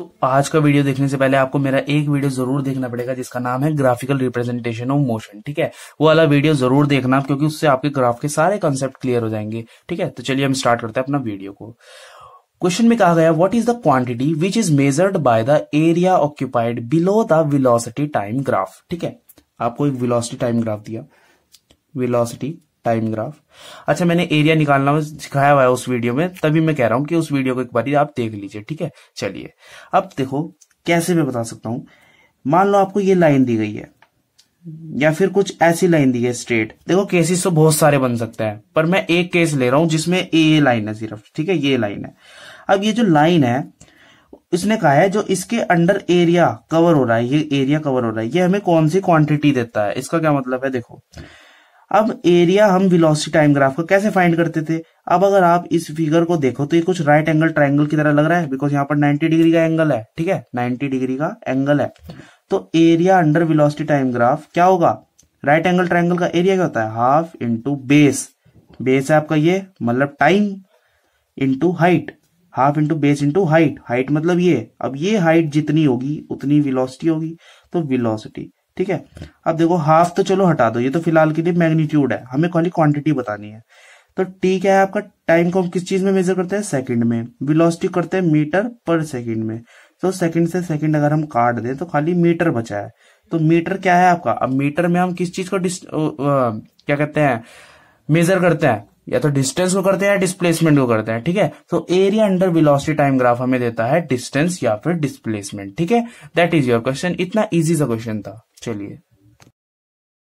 तो आज का वीडियो देखने से पहले आपको मेरा एक वीडियो जरूर देखना पड़ेगा जिसका नाम है ग्राफिकल रिप्रेजेंटेशन ऑफ मोशन ठीक है वो वाला वीडियो जरूर देखना क्योंकि उससे आपके ग्राफ के सारे कॉन्सेप्ट क्लियर हो जाएंगे ठीक है तो चलिए हम स्टार्ट करते हैं अपना वीडियो को क्वेश्चन में कहा गया what is the quantity which is measured by the area occupied below the velocity time graph ठीक है आपको एक विलोसिटी टाइम ग्राफ दिया विलोसिटी टाइम ग्राफ अच्छा मैंने एरिया निकालना सिखाया हुआ है उस वीडियो में तभी मैं कह रहा हूं कि उस वीडियो को एक बार आप देख लीजिए ठीक है चलिए अब देखो कैसे मैं बता सकता हूं मान लो आपको ये लाइन दी गई है या फिर कुछ ऐसी लाइन दी है स्ट्रेट देखो केसेस तो बहुत सारे बन सकते हैं पर मैं एक केस ले रहा हूं जिसमें ए लाइन है सिर्फ ठीक है ये लाइन है अब ये जो लाइन है इसने कहा है जो इसके अंडर एरिया कवर हो रहा है ये एरिया कवर हो रहा है ये हमें कौन सी क्वांटिटी देता है इसका क्या मतलब है देखो अब एरिया हम वेलोसिटी टाइम ग्राफ का कैसे फाइंड करते थे अब अगर आप इस फिगर को देखो तो ये कुछ राइट एंगल ट्राइंगल की तरह लग रहा है बिकॉज यहाँ पर 90 डिग्री का एंगल है ठीक है 90 डिग्री का एंगल है तो area under velocity time graph क्या होगा राइट एंगल ट्राइंगल का एरिया क्या होता है हाफ इंटू बेस बेस है आपका ये मतलब time into height half into base into height height मतलब ये अब ये हाइट जितनी होगी उतनी विलोसिटी होगी तो विलोसिटी ठीक है अब देखो हाफ तो चलो हटा दो ये तो फिलहाल के लिए मैग्नीट्यूड है हमें खाली क्वांटिटी बतानी है तो टी क्या है आपका टाइम को हम किस चीज में मेजर करते हैं सेकंड में वेलोसिटी करते हैं मीटर पर सेकंड में तो सेकंड से सेकंड अगर हम काट दें तो खाली मीटर बचा है तो मीटर क्या है आपका अब मीटर में हम किस चीज को डिस्ट क्या कहते हैं मेजर करते हैं या तो डिस्टेंस को करते हैं या डिस्प्लेसमेंट को करते हैं ठीक है तो area under velocity time graph हमें देता है डिस्टेंस या फिर डिस्प्लेसमेंट ठीक है दैट इज योर क्वेश्चन इतना इजी सा क्वेश्चन था चलिए